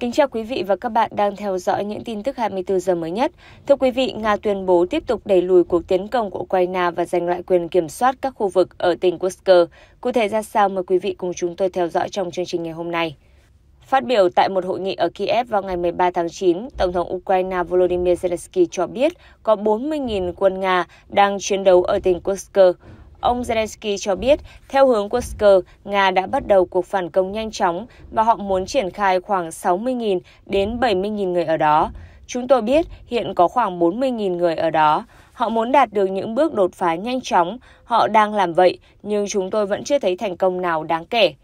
Kính chào quý vị và các bạn đang theo dõi những tin tức 24 giờ mới nhất. Thưa quý vị, Nga tuyên bố tiếp tục đẩy lùi cuộc tiến công của Ukraine và giành lại quyền kiểm soát các khu vực ở tỉnh Kursk. Cụ thể ra sao mời quý vị cùng chúng tôi theo dõi trong chương trình ngày hôm nay. Phát biểu tại một hội nghị ở Kiev vào ngày 13 tháng 9, Tổng thống Ukraine Volodymyr Zelensky cho biết có 40.000 quân Nga đang chiến đấu ở tỉnh Kursk. Ông Zelensky cho biết, theo hướng của Kursk, Nga đã bắt đầu cuộc phản công nhanh chóng và họ muốn triển khai khoảng 60.000 đến 70.000 người ở đó. Chúng tôi biết hiện có khoảng 40.000 người ở đó. Họ muốn đạt được những bước đột phá nhanh chóng, họ đang làm vậy, nhưng chúng tôi vẫn chưa thấy thành công nào đáng kể.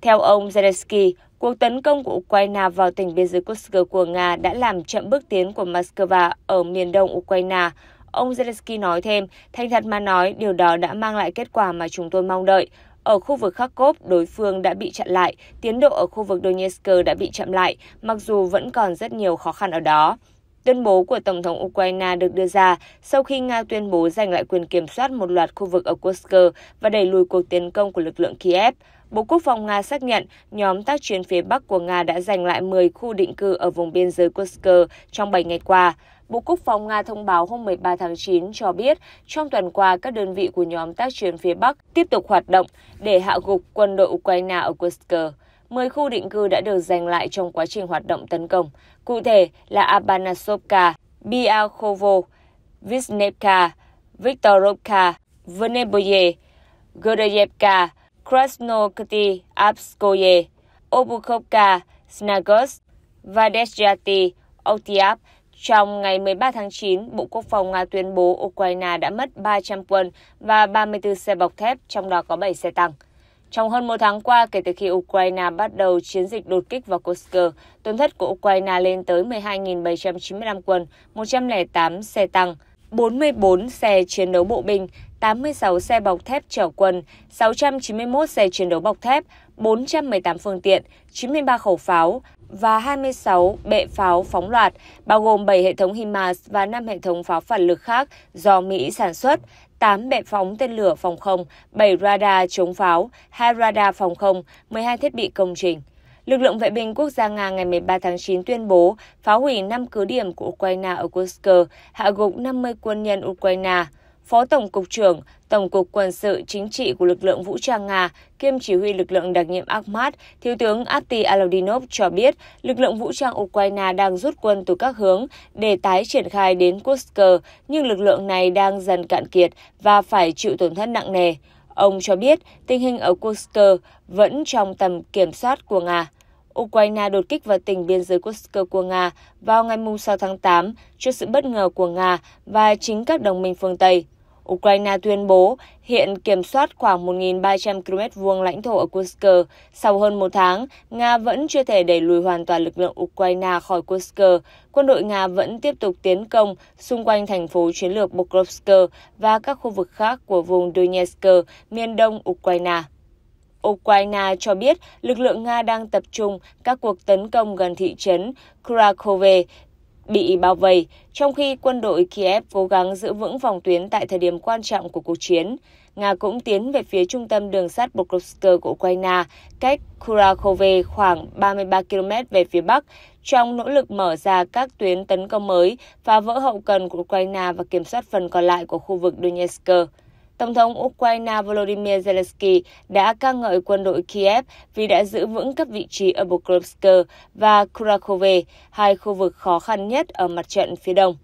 Theo ông Zelensky, cuộc tấn công của Ukraine vào tỉnh biên giới Kursk của Nga đã làm chậm bước tiến của Moscow ở miền đông Ukraine, Ông Zelensky nói thêm, thành thật mà nói, điều đó đã mang lại kết quả mà chúng tôi mong đợi. Ở khu vực Kharkov, đối phương đã bị chặn lại, tiến độ ở khu vực Donetsk đã bị chậm lại, mặc dù vẫn còn rất nhiều khó khăn ở đó. Tuyên bố của Tổng thống Ukraine được đưa ra sau khi Nga tuyên bố giành lại quyền kiểm soát một loạt khu vực ở Kursk và đẩy lùi cuộc tiến công của lực lượng Kiev. Bộ Quốc phòng Nga xác nhận nhóm tác chiến phía Bắc của Nga đã giành lại 10 khu định cư ở vùng biên giới Kursk trong 7 ngày qua. Bộ Quốc phòng Nga thông báo hôm 13 tháng 9 cho biết trong tuần qua các đơn vị của nhóm tác chiến phía Bắc tiếp tục hoạt động để hạ gục quân đội Ukraine ở Kursk. 10 khu định cư đã được giành lại trong quá trình hoạt động tấn công, cụ thể là Abanasovka, Biakhovo, Visnevka, Viktorovka, Vneboye, Gordeyevka, Krasnokty, Abskoye, Obukhovka, Snagost và Desjati, Otiap trong ngày 13 tháng 9, Bộ Quốc phòng Nga tuyên bố Ukraine đã mất 300 quân và 34 xe bọc thép, trong đó có 7 xe tăng. Trong hơn một tháng qua, kể từ khi Ukraine bắt đầu chiến dịch đột kích vào Kursk, tổn thất của Ukraine lên tới 12.795 quân, 108 xe tăng, 44 xe chiến đấu bộ binh, 86 xe bọc thép chở quân, 691 xe chiến đấu bọc thép, 418 phương tiện, 93 khẩu pháo, và 26 bệ pháo phóng loạt, bao gồm 7 hệ thống HIMARS và 5 hệ thống pháo phản lực khác do Mỹ sản xuất, 8 bệ phóng tên lửa phòng không, 7 radar chống pháo, 2 radar phòng không, 12 thiết bị công trình. Lực lượng vệ binh quốc gia Nga ngày 13 tháng 9 tuyên bố phá hủy 5 cứ điểm của Ukraine ở Kursk, hạ gục 50 quân nhân Ukraine. Phó Tổng cục trưởng Tổng cục Quân sự Chính trị của lực lượng vũ trang Nga, kiêm chỉ huy lực lượng đặc nhiệm Akhmat, Thiếu tướng Apti Alodinov cho biết lực lượng vũ trang Ukraine đang rút quân từ các hướng để tái triển khai đến Kursk, nhưng lực lượng này đang dần cạn kiệt và phải chịu tổn thất nặng nề. Ông cho biết tình hình ở Kursk vẫn trong tầm kiểm soát của Nga. Ukraine đột kích vào tỉnh biên giới Kursk của Nga vào ngày 6 tháng 8 trước sự bất ngờ của Nga và chính các đồng minh phương Tây. Ukraine tuyên bố hiện kiểm soát khoảng 1.300 km vuông lãnh thổ ở Kursk. Sau hơn một tháng, Nga vẫn chưa thể đẩy lùi hoàn toàn lực lượng Ukraine khỏi Kursk. Quân đội Nga vẫn tiếp tục tiến công xung quanh thành phố chiến lược Pokrovsk và các khu vực khác của vùng Donetsk, miền đông Ukraine. Ukraine cho biết lực lượng Nga đang tập trung các cuộc tấn công gần thị trấn Krakove bị bao vây, trong khi quân đội Kiev cố gắng giữ vững phòng tuyến tại thời điểm quan trọng của cuộc chiến. Nga cũng tiến về phía trung tâm đường sắt Pokrovsk của Ukraine, cách Kurakhove khoảng 33 km về phía bắc, trong nỗ lực mở ra các tuyến tấn công mới, phá vỡ hậu cần của Ukraine và kiểm soát phần còn lại của khu vực Donetsk. Tổng thống Ukraine Volodymyr Zelensky đã ca ngợi quân đội Kiev vì đã giữ vững các vị trí ở Pokrovsk và Kurakove, hai khu vực khó khăn nhất ở mặt trận phía đông.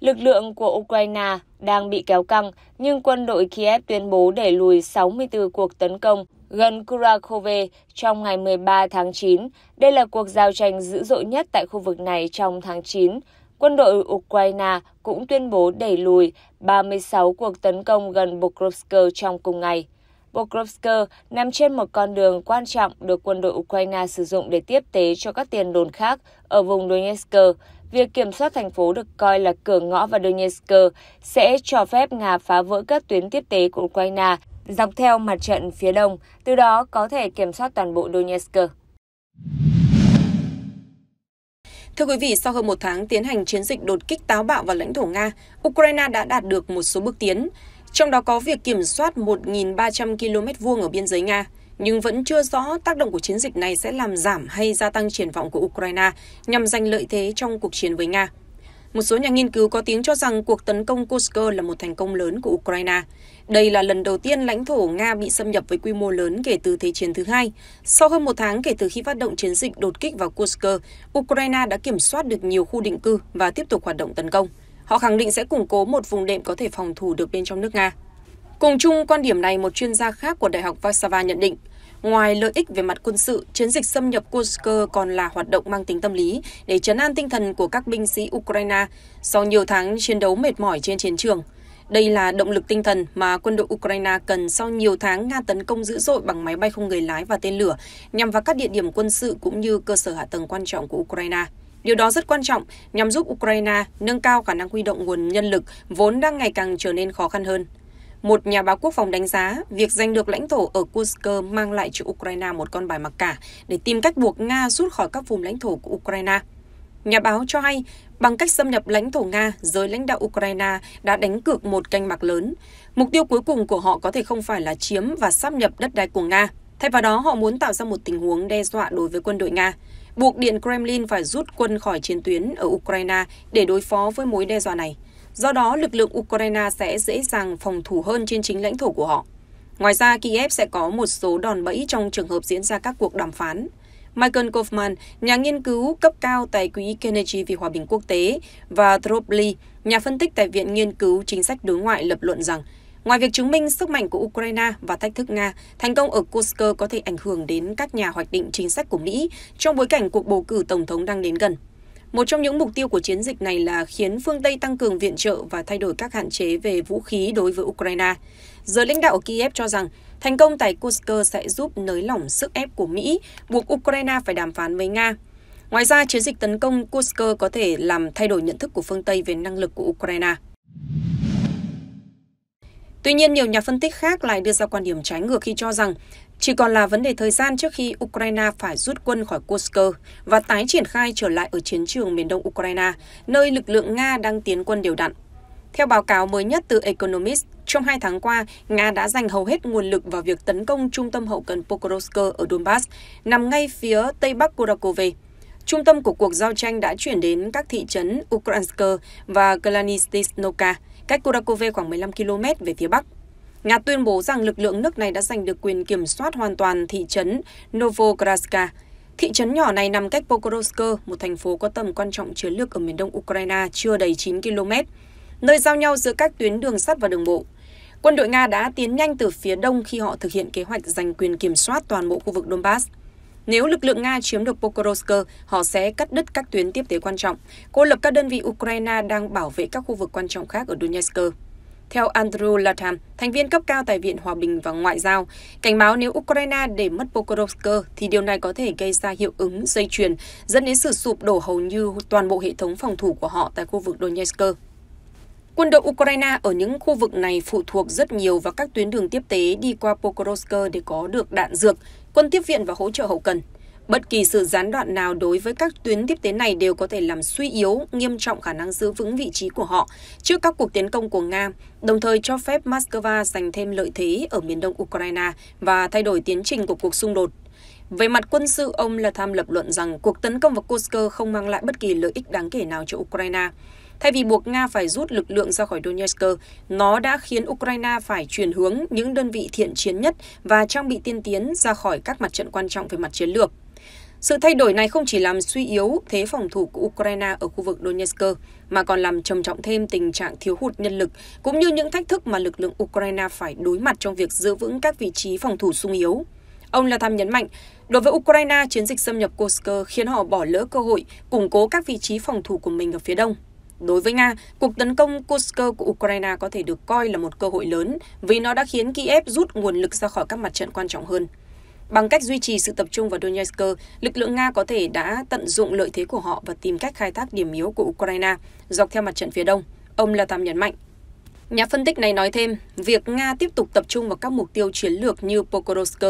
Lực lượng của Ukraine đang bị kéo căng, nhưng quân đội Kiev tuyên bố đẩy lùi 64 cuộc tấn công gần Kurakove trong ngày 13 tháng 9. Đây là cuộc giao tranh dữ dội nhất tại khu vực này trong tháng 9. Quân đội Ukraine cũng tuyên bố đẩy lùi 36 cuộc tấn công gần Pokrovsk trong cùng ngày. Pokrovsk nằm trên một con đường quan trọng được quân đội Ukraine sử dụng để tiếp tế cho các tiền đồn khác ở vùng Donetsk. Việc kiểm soát thành phố được coi là cửa ngõ vào Donetsk sẽ cho phép Nga phá vỡ các tuyến tiếp tế của Ukraine dọc theo mặt trận phía đông, từ đó có thể kiểm soát toàn bộ Donetsk. Thưa quý vị, sau hơn một tháng tiến hành chiến dịch đột kích táo bạo vào lãnh thổ Nga, Ukraine đã đạt được một số bước tiến, trong đó có việc kiểm soát 1.300 km vuông ở biên giới Nga, nhưng vẫn chưa rõ tác động của chiến dịch này sẽ làm giảm hay gia tăng triển vọng của Ukraine nhằm giành lợi thế trong cuộc chiến với Nga. Một số nhà nghiên cứu có tiếng cho rằng cuộc tấn công Kursk là một thành công lớn của Ukraine, đây là lần đầu tiên lãnh thổ Nga bị xâm nhập với quy mô lớn kể từ Thế chiến thứ hai. Sau hơn một tháng kể từ khi phát động chiến dịch đột kích vào Kursk, Ukraine đã kiểm soát được nhiều khu định cư và tiếp tục hoạt động tấn công. Họ khẳng định sẽ củng cố một vùng đệm có thể phòng thủ được bên trong nước Nga. Cùng chung quan điểm này, một chuyên gia khác của Đại học Warsaw nhận định, ngoài lợi ích về mặt quân sự, chiến dịch xâm nhập Kursk còn là hoạt động mang tính tâm lý để chấn an tinh thần của các binh sĩ Ukraine sau nhiều tháng chiến đấu mệt mỏi trên chiến trường – đây là động lực tinh thần mà quân đội Ukraine cần sau nhiều tháng Nga tấn công dữ dội bằng máy bay không người lái và tên lửa nhằm vào các địa điểm quân sự cũng như cơ sở hạ tầng quan trọng của Ukraine. Điều đó rất quan trọng nhằm giúp Ukraine nâng cao khả năng huy động nguồn nhân lực vốn đang ngày càng trở nên khó khăn hơn. Một nhà báo quốc phòng đánh giá việc giành được lãnh thổ ở Kursk mang lại cho Ukraine một con bài mặc cả để tìm cách buộc Nga rút khỏi các vùng lãnh thổ của Ukraine. Nhà báo cho hay, bằng cách xâm nhập lãnh thổ Nga, giới lãnh đạo Ukraine đã đánh cược một canh mạc lớn. Mục tiêu cuối cùng của họ có thể không phải là chiếm và sắp nhập đất đai của Nga. Thay vào đó, họ muốn tạo ra một tình huống đe dọa đối với quân đội Nga, buộc Điện Kremlin phải rút quân khỏi chiến tuyến ở Ukraine để đối phó với mối đe dọa này. Do đó, lực lượng Ukraine sẽ dễ dàng phòng thủ hơn trên chính lãnh thổ của họ. Ngoài ra, Kiev sẽ có một số đòn bẫy trong trường hợp diễn ra các cuộc đàm phán. Michael Kaufman, nhà nghiên cứu cấp cao tại Quỹ Kennedy vì Hòa bình Quốc tế, và Thorpe Lee, nhà phân tích tại Viện Nghiên cứu Chính sách Đối ngoại lập luận rằng, ngoài việc chứng minh sức mạnh của Ukraine và thách thức Nga, thành công ở Kursk có thể ảnh hưởng đến các nhà hoạch định chính sách của Mỹ trong bối cảnh cuộc bầu cử tổng thống đang đến gần. Một trong những mục tiêu của chiến dịch này là khiến phương Tây tăng cường viện trợ và thay đổi các hạn chế về vũ khí đối với Ukraine. Giới lãnh đạo ở Kiev cho rằng Thành công tại Kursk sẽ giúp nới lỏng sức ép của Mỹ, buộc Ukraine phải đàm phán với Nga. Ngoài ra, chiến dịch tấn công Kursk có thể làm thay đổi nhận thức của phương Tây về năng lực của Ukraine. Tuy nhiên, nhiều nhà phân tích khác lại đưa ra quan điểm trái ngược khi cho rằng chỉ còn là vấn đề thời gian trước khi Ukraine phải rút quân khỏi Kursk và tái triển khai trở lại ở chiến trường miền đông Ukraine, nơi lực lượng Nga đang tiến quân đều đặn. Theo báo cáo mới nhất từ Economist, trong hai tháng qua, Nga đã dành hầu hết nguồn lực vào việc tấn công trung tâm hậu cần Pokrovsk ở Donbass, nằm ngay phía tây bắc Kurakove. Trung tâm của cuộc giao tranh đã chuyển đến các thị trấn Ukransk và Klanistysnovka, cách Kurakove khoảng 15 km về phía bắc. Nga tuyên bố rằng lực lượng nước này đã giành được quyền kiểm soát hoàn toàn thị trấn Novokraska. Thị trấn nhỏ này nằm cách Pokrovsk, một thành phố có tầm quan trọng chiến lược ở miền đông Ukraine chưa đầy 9 km, nơi giao nhau giữa các tuyến đường sắt và đường bộ. Quân đội Nga đã tiến nhanh từ phía đông khi họ thực hiện kế hoạch giành quyền kiểm soát toàn bộ khu vực Donbass. Nếu lực lượng Nga chiếm được Pokrovsk, họ sẽ cắt đứt các tuyến tiếp tế quan trọng, cô lập các đơn vị Ukraine đang bảo vệ các khu vực quan trọng khác ở Donetsk. Theo Andrew Latham, thành viên cấp cao tại Viện Hòa bình và Ngoại giao, cảnh báo nếu Ukraine để mất Pokrovsk thì điều này có thể gây ra hiệu ứng dây chuyền, dẫn đến sự sụp đổ hầu như toàn bộ hệ thống phòng thủ của họ tại khu vực Donetsk. Quân đội Ukraine ở những khu vực này phụ thuộc rất nhiều vào các tuyến đường tiếp tế đi qua Pokrovsk để có được đạn dược, quân tiếp viện và hỗ trợ hậu cần. Bất kỳ sự gián đoạn nào đối với các tuyến tiếp tế này đều có thể làm suy yếu nghiêm trọng khả năng giữ vững vị trí của họ trước các cuộc tiến công của Nga, đồng thời cho phép Moscow giành thêm lợi thế ở miền đông Ukraine và thay đổi tiến trình của cuộc xung đột. Về mặt quân sự, ông là Tham lập luận rằng cuộc tấn công vào Kursk không mang lại bất kỳ lợi ích đáng kể nào cho Ukraine. Thay vì buộc Nga phải rút lực lượng ra khỏi Donetsk, nó đã khiến Ukraine phải chuyển hướng những đơn vị thiện chiến nhất và trang bị tiên tiến ra khỏi các mặt trận quan trọng về mặt chiến lược. Sự thay đổi này không chỉ làm suy yếu thế phòng thủ của Ukraine ở khu vực Donetsk, mà còn làm trầm trọng thêm tình trạng thiếu hụt nhân lực, cũng như những thách thức mà lực lượng Ukraine phải đối mặt trong việc giữ vững các vị trí phòng thủ sung yếu. Ông Latham nhấn mạnh, đối với Ukraine, chiến dịch xâm nhập Kursk khiến họ bỏ lỡ cơ hội củng cố các vị trí phòng thủ của mình ở phía đông. Đối với Nga, cuộc tấn công Kursk của Ukraine có thể được coi là một cơ hội lớn vì nó đã khiến Kiev rút nguồn lực ra khỏi các mặt trận quan trọng hơn. Bằng cách duy trì sự tập trung vào Donetsk, lực lượng Nga có thể đã tận dụng lợi thế của họ và tìm cách khai thác điểm yếu của Ukraine dọc theo mặt trận phía đông, ông Latam nhấn mạnh. Nhà phân tích này nói thêm, việc Nga tiếp tục tập trung vào các mục tiêu chiến lược như Pokrovsk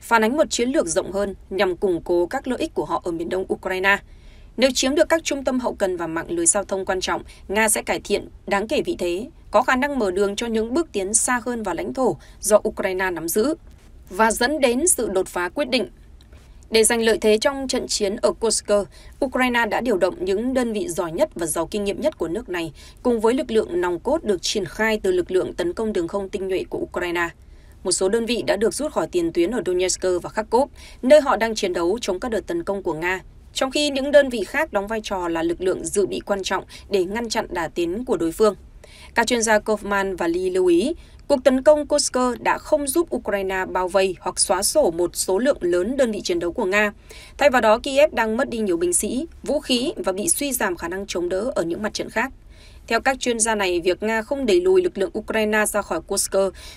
phản ánh một chiến lược rộng hơn nhằm củng cố các lợi ích của họ ở miền đông Ukraine – nếu chiếm được các trung tâm hậu cần và mạng lưới giao thông quan trọng, Nga sẽ cải thiện đáng kể vị thế, có khả năng mở đường cho những bước tiến xa hơn vào lãnh thổ do Ukraine nắm giữ và dẫn đến sự đột phá quyết định. Để giành lợi thế trong trận chiến ở Kursk, Ukraine đã điều động những đơn vị giỏi nhất và giàu kinh nghiệm nhất của nước này, cùng với lực lượng nòng cốt được triển khai từ lực lượng tấn công đường không tinh nhuệ của Ukraine. Một số đơn vị đã được rút khỏi tiền tuyến ở Donetsk và Kharkov, nơi họ đang chiến đấu chống các đợt tấn công của Nga trong khi những đơn vị khác đóng vai trò là lực lượng dự bị quan trọng để ngăn chặn đà tiến của đối phương. Các chuyên gia Kaufman và Lee lưu ý, cuộc tấn công Kursk đã không giúp Ukraine bao vây hoặc xóa sổ một số lượng lớn đơn vị chiến đấu của Nga. Thay vào đó, Kiev đang mất đi nhiều binh sĩ, vũ khí và bị suy giảm khả năng chống đỡ ở những mặt trận khác. Theo các chuyên gia này, việc Nga không đẩy lùi lực lượng Ukraine ra khỏi Kursk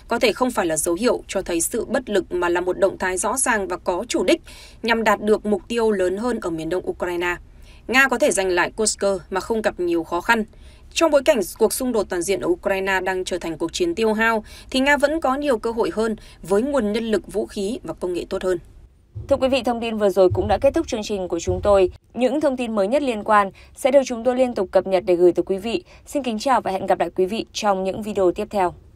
có thể không phải là dấu hiệu cho thấy sự bất lực mà là một động thái rõ ràng và có chủ đích nhằm đạt được mục tiêu lớn hơn ở miền đông Ukraine. Nga có thể giành lại Kursk mà không gặp nhiều khó khăn. Trong bối cảnh cuộc xung đột toàn diện ở Ukraine đang trở thành cuộc chiến tiêu hao, thì Nga vẫn có nhiều cơ hội hơn với nguồn nhân lực vũ khí và công nghệ tốt hơn. Thưa quý vị, thông tin vừa rồi cũng đã kết thúc chương trình của chúng tôi. Những thông tin mới nhất liên quan sẽ được chúng tôi liên tục cập nhật để gửi tới quý vị. Xin kính chào và hẹn gặp lại quý vị trong những video tiếp theo.